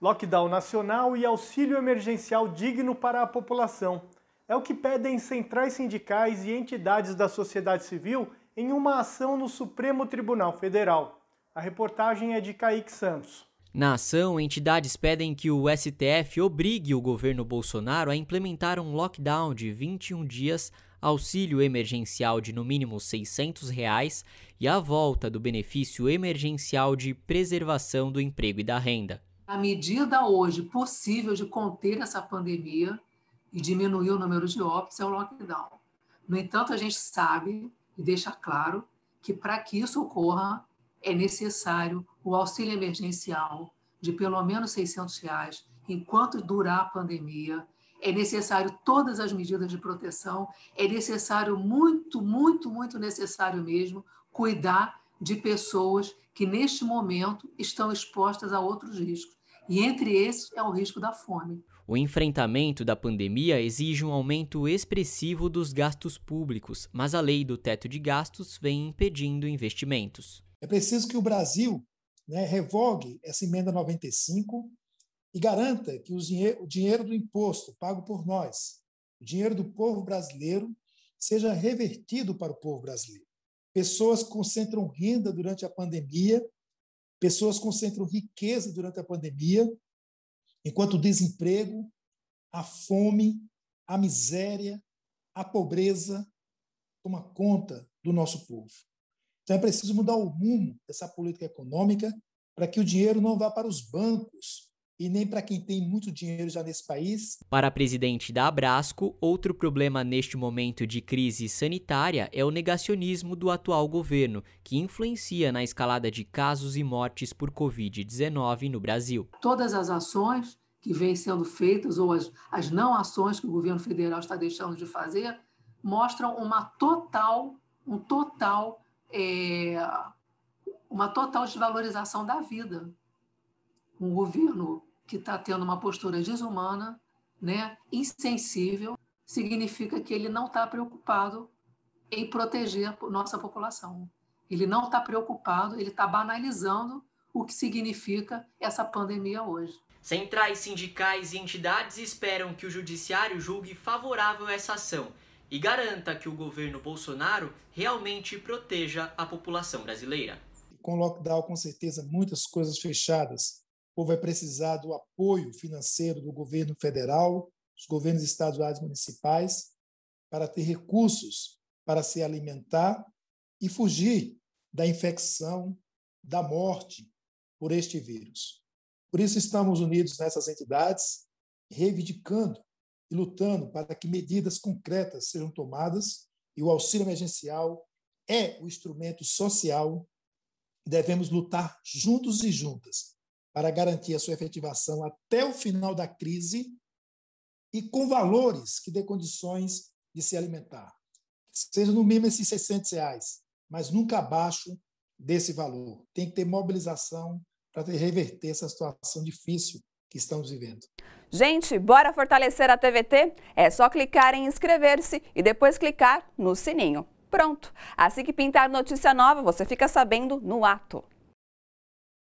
lockdown nacional e auxílio emergencial digno para a população. É o que pedem centrais sindicais e entidades da sociedade civil em uma ação no Supremo Tribunal Federal. A reportagem é de Kaique Santos. Na ação, entidades pedem que o STF obrigue o governo Bolsonaro a implementar um lockdown de 21 dias, auxílio emergencial de no mínimo R$ 600 reais e a volta do benefício emergencial de preservação do emprego e da renda a medida hoje possível de conter essa pandemia e diminuir o número de óbitos é o lockdown. No entanto, a gente sabe e deixa claro que para que isso ocorra é necessário o auxílio emergencial de pelo menos 600 reais enquanto durar a pandemia. É necessário todas as medidas de proteção, é necessário muito, muito, muito necessário mesmo cuidar de pessoas que, neste momento, estão expostas a outros riscos. E entre esses é o risco da fome. O enfrentamento da pandemia exige um aumento expressivo dos gastos públicos, mas a lei do teto de gastos vem impedindo investimentos. É preciso que o Brasil né, revogue essa emenda 95 e garanta que o dinheiro do imposto pago por nós, o dinheiro do povo brasileiro, seja revertido para o povo brasileiro. Pessoas concentram renda durante a pandemia, pessoas concentram riqueza durante a pandemia, enquanto o desemprego, a fome, a miséria, a pobreza toma conta do nosso povo. Então é preciso mudar o rumo dessa política econômica para que o dinheiro não vá para os bancos, e nem para quem tem muito dinheiro já nesse país. Para a presidente da Abrasco, outro problema neste momento de crise sanitária é o negacionismo do atual governo, que influencia na escalada de casos e mortes por Covid-19 no Brasil. Todas as ações que vêm sendo feitas ou as, as não ações que o governo federal está deixando de fazer mostram uma total, um total, é, uma total desvalorização da vida um governo que está tendo uma postura desumana, né, insensível, significa que ele não está preocupado em proteger nossa população. Ele não está preocupado, ele está banalizando o que significa essa pandemia hoje. Centrais sindicais e entidades esperam que o judiciário julgue favorável essa ação e garanta que o governo Bolsonaro realmente proteja a população brasileira. Com o lockdown, com certeza, muitas coisas fechadas ou vai precisar do apoio financeiro do governo federal, dos governos estaduais e municipais, para ter recursos para se alimentar e fugir da infecção, da morte por este vírus. Por isso, estamos unidos nessas entidades, reivindicando e lutando para que medidas concretas sejam tomadas e o auxílio emergencial é o instrumento social. Devemos lutar juntos e juntas para garantir a sua efetivação até o final da crise e com valores que dê condições de se alimentar. Seja no mínimo esses 600 reais, mas nunca abaixo desse valor. Tem que ter mobilização para reverter essa situação difícil que estamos vivendo. Gente, bora fortalecer a TVT? É só clicar em inscrever-se e depois clicar no sininho. Pronto! Assim que pintar notícia nova, você fica sabendo no ato.